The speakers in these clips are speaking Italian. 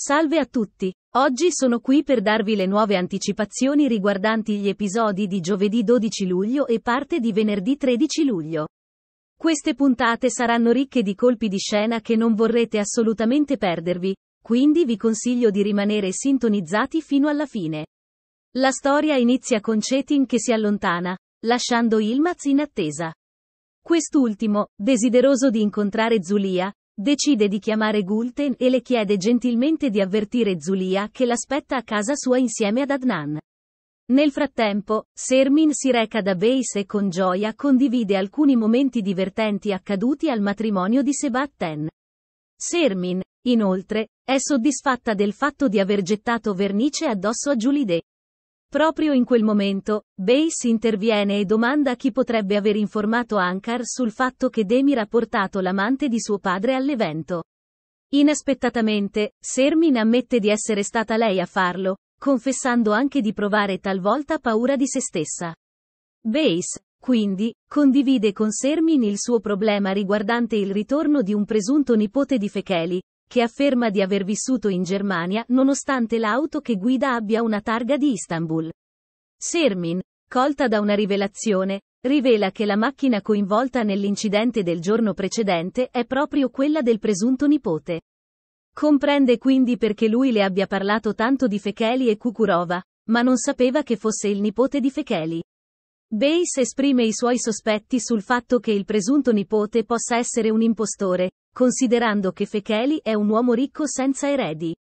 Salve a tutti! Oggi sono qui per darvi le nuove anticipazioni riguardanti gli episodi di giovedì 12 luglio e parte di venerdì 13 luglio. Queste puntate saranno ricche di colpi di scena che non vorrete assolutamente perdervi, quindi vi consiglio di rimanere sintonizzati fino alla fine. La storia inizia con Cetin che si allontana, lasciando Ilmaz in attesa. Quest'ultimo, desideroso di incontrare Zulia, Decide di chiamare Gulten e le chiede gentilmente di avvertire Zulia che l'aspetta a casa sua insieme ad Adnan. Nel frattempo, Sermin si reca da Base e con gioia condivide alcuni momenti divertenti accaduti al matrimonio di Sebatten. Sermin, inoltre, è soddisfatta del fatto di aver gettato vernice addosso a Julie Day. Proprio in quel momento, Bass interviene e domanda chi potrebbe aver informato Ankar sul fatto che Demir ha portato l'amante di suo padre all'evento. Inaspettatamente, Sermin ammette di essere stata lei a farlo, confessando anche di provare talvolta paura di se stessa. Bass, quindi, condivide con Sermin il suo problema riguardante il ritorno di un presunto nipote di Fecheli, che afferma di aver vissuto in Germania nonostante l'auto che guida abbia una targa di Istanbul. Sermin, colta da una rivelazione, rivela che la macchina coinvolta nell'incidente del giorno precedente è proprio quella del presunto nipote. Comprende quindi perché lui le abbia parlato tanto di Fecheli e Kukurova, ma non sapeva che fosse il nipote di Fecheli. Bass esprime i suoi sospetti sul fatto che il presunto nipote possa essere un impostore, considerando che Fecheli è un uomo ricco senza eredi.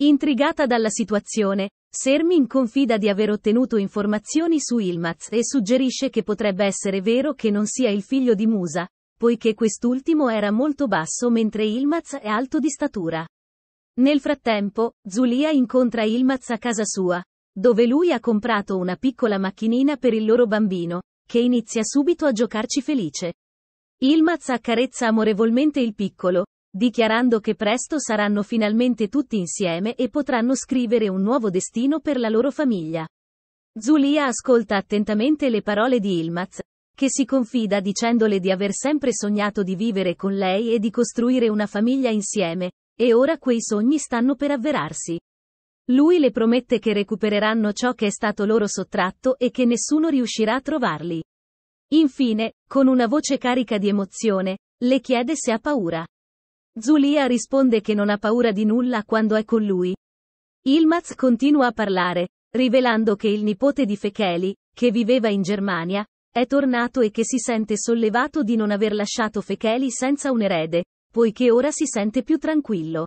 Intrigata dalla situazione, Sermin confida di aver ottenuto informazioni su Ilmaz e suggerisce che potrebbe essere vero che non sia il figlio di Musa, poiché quest'ultimo era molto basso mentre Ilmaz è alto di statura. Nel frattempo, Zulia incontra Ilmaz a casa sua, dove lui ha comprato una piccola macchinina per il loro bambino, che inizia subito a giocarci felice. Ilmaz accarezza amorevolmente il piccolo, dichiarando che presto saranno finalmente tutti insieme e potranno scrivere un nuovo destino per la loro famiglia. Zulia ascolta attentamente le parole di Ilmaz, che si confida dicendole di aver sempre sognato di vivere con lei e di costruire una famiglia insieme, e ora quei sogni stanno per avverarsi. Lui le promette che recupereranno ciò che è stato loro sottratto e che nessuno riuscirà a trovarli. Infine, con una voce carica di emozione, le chiede se ha paura. Zulia risponde che non ha paura di nulla quando è con lui. Ilmaz continua a parlare, rivelando che il nipote di Fecheli, che viveva in Germania, è tornato e che si sente sollevato di non aver lasciato Fecheli senza un erede, poiché ora si sente più tranquillo.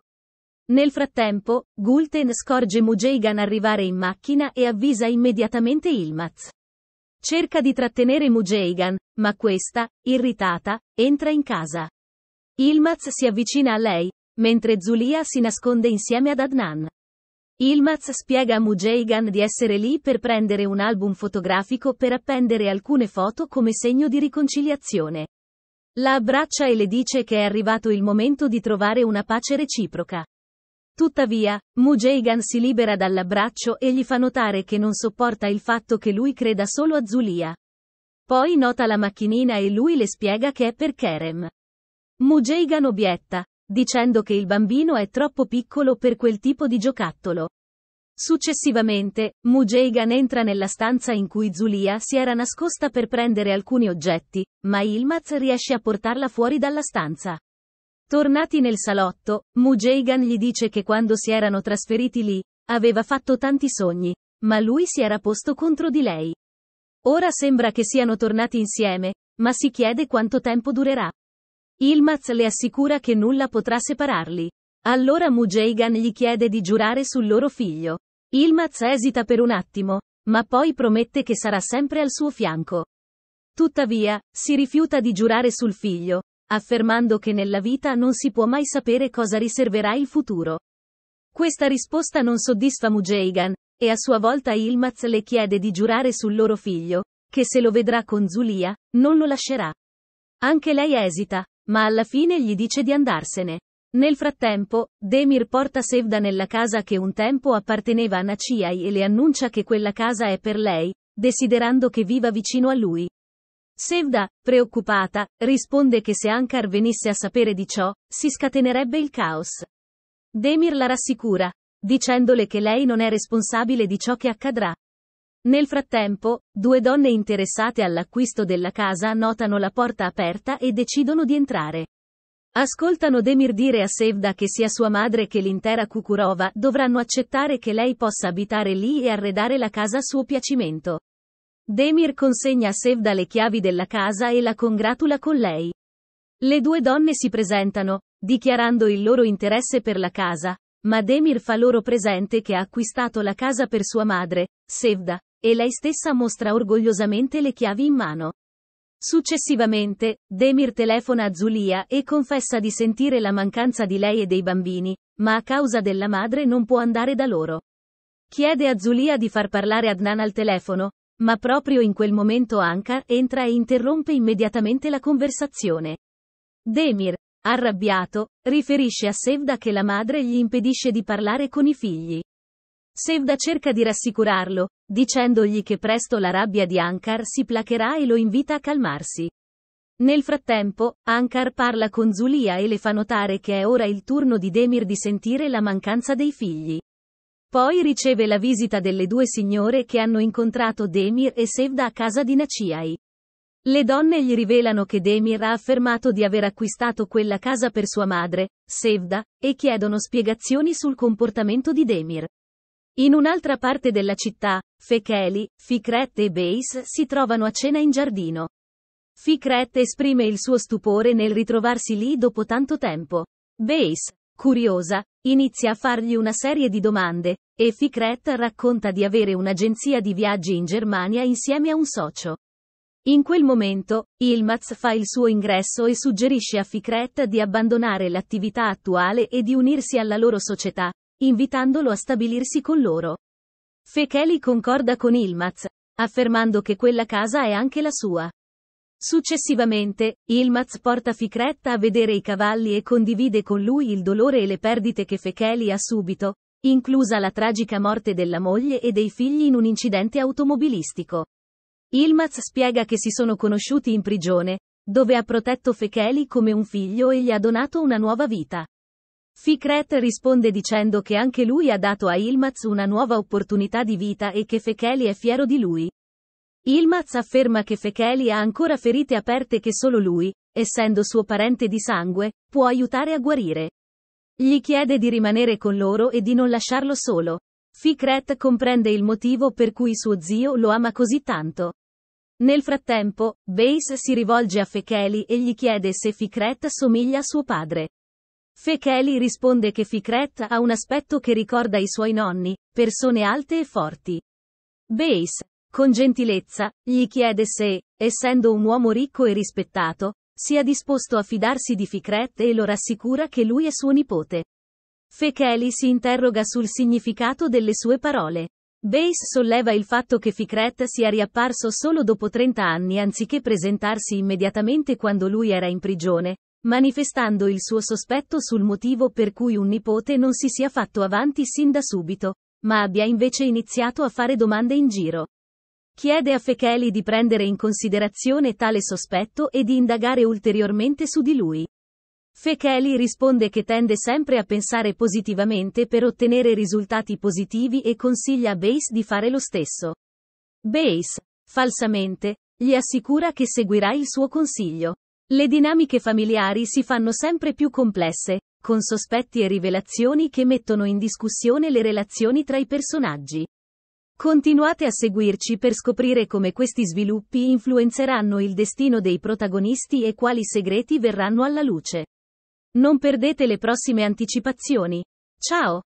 Nel frattempo, Gulten scorge Mujeigan arrivare in macchina e avvisa immediatamente Ilmaz. Cerca di trattenere Mujeigan, ma questa, irritata, entra in casa. Ilmaz si avvicina a lei, mentre Zulia si nasconde insieme ad Adnan. Ilmaz spiega a Mujeigan di essere lì per prendere un album fotografico per appendere alcune foto come segno di riconciliazione. La abbraccia e le dice che è arrivato il momento di trovare una pace reciproca. Tuttavia, Mujagan si libera dall'abbraccio e gli fa notare che non sopporta il fatto che lui creda solo a Zulia. Poi nota la macchinina e lui le spiega che è per Kerem. Mujagan obietta, dicendo che il bambino è troppo piccolo per quel tipo di giocattolo. Successivamente, Mujagan entra nella stanza in cui Zulia si era nascosta per prendere alcuni oggetti, ma Ilmaz riesce a portarla fuori dalla stanza. Tornati nel salotto, Mujeigan gli dice che quando si erano trasferiti lì, aveva fatto tanti sogni, ma lui si era posto contro di lei. Ora sembra che siano tornati insieme, ma si chiede quanto tempo durerà. Ilmaz le assicura che nulla potrà separarli. Allora Mujeigan gli chiede di giurare sul loro figlio. Ilmaz esita per un attimo, ma poi promette che sarà sempre al suo fianco. Tuttavia, si rifiuta di giurare sul figlio, affermando che nella vita non si può mai sapere cosa riserverà il futuro. Questa risposta non soddisfa Mujeigan, e a sua volta Ilmaz le chiede di giurare sul loro figlio, che se lo vedrà con Zulia, non lo lascerà. Anche lei esita, ma alla fine gli dice di andarsene. Nel frattempo, Demir porta Sevda nella casa che un tempo apparteneva a Naciai e le annuncia che quella casa è per lei, desiderando che viva vicino a lui. Sevda, preoccupata, risponde che se Ankar venisse a sapere di ciò, si scatenerebbe il caos. Demir la rassicura, dicendole che lei non è responsabile di ciò che accadrà. Nel frattempo, due donne interessate all'acquisto della casa notano la porta aperta e decidono di entrare. Ascoltano Demir dire a Sevda che sia sua madre che l'intera Kukurova dovranno accettare che lei possa abitare lì e arredare la casa a suo piacimento. Demir consegna a Sevda le chiavi della casa e la congratula con lei. Le due donne si presentano, dichiarando il loro interesse per la casa, ma Demir fa loro presente che ha acquistato la casa per sua madre, Sevda, e lei stessa mostra orgogliosamente le chiavi in mano. Successivamente, Demir telefona a Zulia e confessa di sentire la mancanza di lei e dei bambini, ma a causa della madre non può andare da loro. Chiede a Zulia di far parlare Adnan al telefono, ma proprio in quel momento Ankar entra e interrompe immediatamente la conversazione. Demir, arrabbiato, riferisce a Sevda che la madre gli impedisce di parlare con i figli. Sevda cerca di rassicurarlo, dicendogli che presto la rabbia di Ankar si placherà e lo invita a calmarsi. Nel frattempo, Ankar parla con Zulia e le fa notare che è ora il turno di Demir di sentire la mancanza dei figli. Poi riceve la visita delle due signore che hanno incontrato Demir e Sevda a casa di Naciai. Le donne gli rivelano che Demir ha affermato di aver acquistato quella casa per sua madre, Sevda, e chiedono spiegazioni sul comportamento di Demir. In un'altra parte della città, Fekeli, Fikret e Beis si trovano a cena in giardino. Fikret esprime il suo stupore nel ritrovarsi lì dopo tanto tempo. Beis, Curiosa, inizia a fargli una serie di domande, e Fikret racconta di avere un'agenzia di viaggi in Germania insieme a un socio. In quel momento, Ilmaz fa il suo ingresso e suggerisce a Fikret di abbandonare l'attività attuale e di unirsi alla loro società, invitandolo a stabilirsi con loro. Fekeli concorda con Ilmaz, affermando che quella casa è anche la sua. Successivamente, Ilmaz porta Ficretta a vedere i cavalli e condivide con lui il dolore e le perdite che Fecheli ha subito, inclusa la tragica morte della moglie e dei figli in un incidente automobilistico. Ilmaz spiega che si sono conosciuti in prigione, dove ha protetto Fecheli come un figlio e gli ha donato una nuova vita. Fikret risponde dicendo che anche lui ha dato a Ilmaz una nuova opportunità di vita e che Fecheli è fiero di lui. Ilmaz afferma che Fekeli ha ancora ferite aperte che solo lui, essendo suo parente di sangue, può aiutare a guarire. Gli chiede di rimanere con loro e di non lasciarlo solo. Fikret comprende il motivo per cui suo zio lo ama così tanto. Nel frattempo, Base si rivolge a Fekeli e gli chiede se Fikret somiglia a suo padre. Fekeli risponde che Fikret ha un aspetto che ricorda i suoi nonni, persone alte e forti. Base, con gentilezza, gli chiede se, essendo un uomo ricco e rispettato, sia disposto a fidarsi di Fikret e lo rassicura che lui è suo nipote. Fekeli si interroga sul significato delle sue parole. Base solleva il fatto che Fikret sia riapparso solo dopo 30 anni anziché presentarsi immediatamente quando lui era in prigione, manifestando il suo sospetto sul motivo per cui un nipote non si sia fatto avanti sin da subito, ma abbia invece iniziato a fare domande in giro chiede a Fecheli di prendere in considerazione tale sospetto e di indagare ulteriormente su di lui. Fecheli risponde che tende sempre a pensare positivamente per ottenere risultati positivi e consiglia a Base di fare lo stesso. Base, falsamente, gli assicura che seguirà il suo consiglio. Le dinamiche familiari si fanno sempre più complesse, con sospetti e rivelazioni che mettono in discussione le relazioni tra i personaggi. Continuate a seguirci per scoprire come questi sviluppi influenzeranno il destino dei protagonisti e quali segreti verranno alla luce. Non perdete le prossime anticipazioni. Ciao!